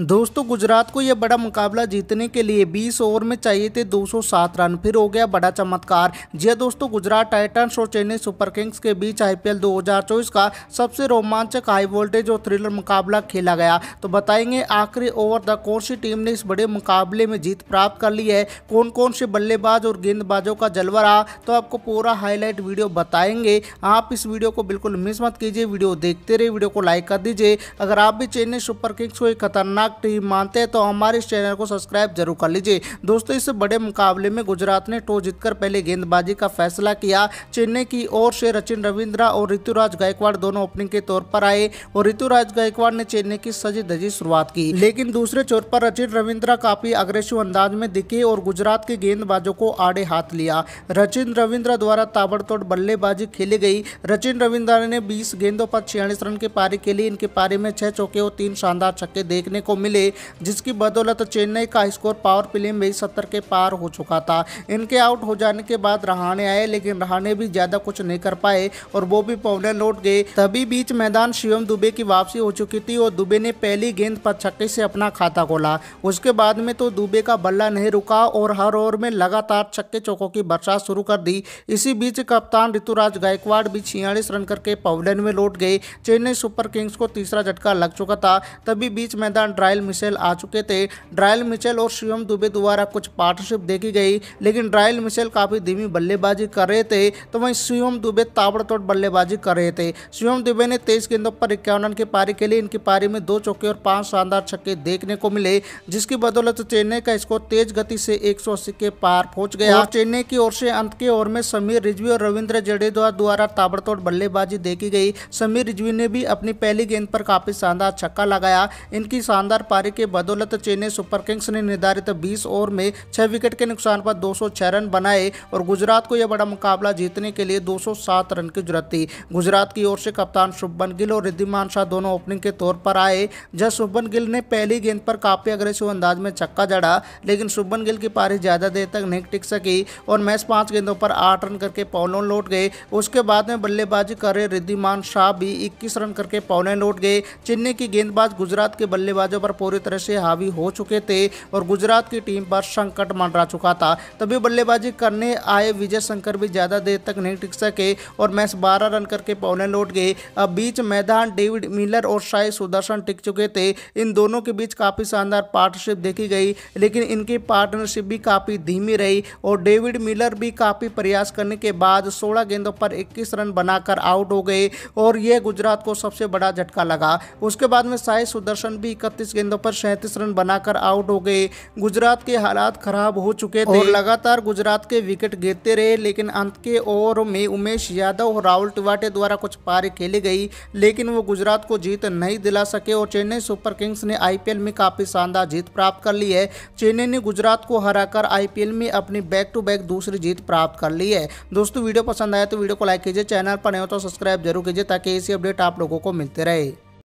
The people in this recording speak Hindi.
दोस्तों गुजरात को यह बड़ा मुकाबला जीतने के लिए 20 ओवर में चाहिए थे 207 रन फिर हो गया बड़ा चमत्कार जी हाँ दोस्तों गुजरात टाइटंस और चेन्नई सुपर किंग्स के बीच आईपीएल 2024 का सबसे रोमांचक हाई वोल्टेज और थ्रिलर मुकाबला खेला गया तो बताएंगे आखिरी ओवर तक कौन सी टीम ने इस बड़े मुकाबले में जीत प्राप्त कर ली है कौन कौन से बल्लेबाज और गेंदबाजों का जलवा रहा तो आपको पूरा हाईलाइट वीडियो बताएंगे आप इस वीडियो को बिल्कुल मिस मत कीजिए वीडियो देखते रहे वीडियो को लाइक कर दीजिए अगर आप भी चेन्नई सुपर किंग्स को एक खतरनाक खतरनाक टीम मानते हैं तो हमारे इस चैनल को सब्सक्राइब जरूर कर लीजिए दोस्तों इस बड़े मुकाबले में गुजरात ने टॉस जीतकर पहले गेंदबाजी का फैसला किया चेन्नई की ओर से रचिन रविंद्रा और ऋतुराज गायकवाड़ दोनों ओपनिंग के तौर पर आए और ऋतुराज गायकवाड़ ने चेन्नई की सजी धजी शुरुआत की लेकिन दूसरे चोर पर रचिन रविंद्रा काफी अग्रेसिव अंदाज में दिखे और गुजरात के गेंदबाजों को आड़े हाथ लिया रचिन रविंद्रा द्वारा ताबड़तोड़ बल्लेबाजी खेली गई रचिन रविंद्रा ने बीस गेंदों पर छियालीस रन के पारी के लिए इनके पारी में छह चौके और तीन शानदार छक्के देखने को को मिले जिसकी बदौलत चेन्नई का स्कोर पावर प्ले में सत्तर के पार हो चुका था इनके आउट हो जाने के बाद रहाणे आए लेकिन रहाणे भी ज़्यादा कुछ नहीं कर पाए और वो भी पौने लौट गए तभी बीच मैदान शिवम दुबे की वापसी हो चुकी थी और दुबे ने पहली गेंद पर छक्के से अपना खाता खोला उसके बाद में तो दुबे का बल्ला नहीं रुका और हर ओवर में लगातार छक्के चौकों की बरसात शुरू कर दी इसी बीच कप्तान ऋतुराज गायकवाड़ भी छियालीस रन करके पवेलियन में लौट गए चेन्नई सुपर किंग्स को तीसरा झटका लग चुका था तभी बीच मैदान ड्रायल मिशेल आ चुके थे ड्रायल मिशेल और शिवम दुबे द्वारा कुछ पार्टनरशिप देखी गई लेकिन ड्रायल मिशेल काफ़ी धीमी बल्लेबाजी कर रहे थे तो वहीं शिवम दुबे ताबड़तोड़ बल्लेबाजी कर रहे थे शिवम दुबे ने तेईस गेंदों पर इक्यावन रन की पारी खेली इनकी पारी में दो चौके और पांच शानदार छक्के देखने को मिले जिसकी बदौलत चेन्नई का स्कोर तेज गति से 180 के पार पहुंच गया चेन्नई की ओर से अंत के ओवर में समीर रिजवी और रविंद्र जडेजा द्वारा ताबड़तोड़ बल्लेबाजी देखी गई समीर रिजवी ने भी अपनी पहली गेंद पर काफी शानदार छक्का लगाया इनकी शानदार शानदार पारी के बदौलत चेन्नई सुपर किंग्स ने निर्धारित 20 ओवर में छह विकेट के नुकसान पर दो रन बनाए और गुजरात को यह बड़ा मुकाबला जीतने के लिए 207 रन की जरूरत थी गुजरात की ओर से कप्तान शुभन गिल और रिद्धिमान शाह दोनों ओपनिंग के तौर पर आए जब शुभन गिल ने पहली गेंद पर काफ़ी अग्रेसिव अंदाज में छक्का जड़ा लेकिन शुभन गिल की पारी ज़्यादा देर तक नहीं टिक सकी और मैच पांच गेंदों पर आठ रन करके पौनों लौट गए उसके बाद में बल्लेबाजी कर रहे रिद्धिमान शाह भी इक्कीस रन करके पौने लौट गए चेन्नई की गेंदबाज गुजरात के बल्लेबाजों पर पूरी तरह से हावी हो चुके थे और गुजरात की टीम पर संकट मंडरा चुका था तभी बल्लेबाजी करने आए विजय शंकर भी ज़्यादा देर तक नहीं टिक सके और मैच बारह रन करके पौने लौट गए अब बीच मैदान डेविड मिलर और शाही सुदर्शन टिक चुके थे इन दोनों के बीच काफ़ी शानदार पार्टनरशिप देखी गई लेकिन इनकी पार्टनरशिप भी काफ़ी धीमी रही और डेविड मिलर भी काफ़ी प्रयास करने के बाद 16 गेंदों पर 21 रन बनाकर आउट हो गए और यह गुजरात को सबसे बड़ा झटका लगा उसके बाद में साई सुदर्शन भी इकतीस गेंदों पर सैंतीस रन बनाकर आउट हो गए गुजरात के हालात खराब हो चुके थे और लगातार गुजरात के विकेट गिरते रहे लेकिन अंत के ओवर में उमेश यादव और राहुल टिवाटे द्वारा कुछ पारी खेली गई लेकिन वो गुजरात को जीत नहीं दिला सके और चेन्नई सुपर किंग्स ने आईपीएल में काफ़ी शानदार जीत प्राप्त कर ली है चेन्नई ने गुजरात को हराकर आईपीएल में अपनी बैक टू बैक दूसरी जीत प्राप्त कर ली है दोस्तों वीडियो पसंद आया तो वीडियो को लाइक कीजिए चैनल पर नहीं हो तो सब्सक्राइब जरूर कीजिए ताकि ऐसी अपडेट आप लोगों को मिलते रहे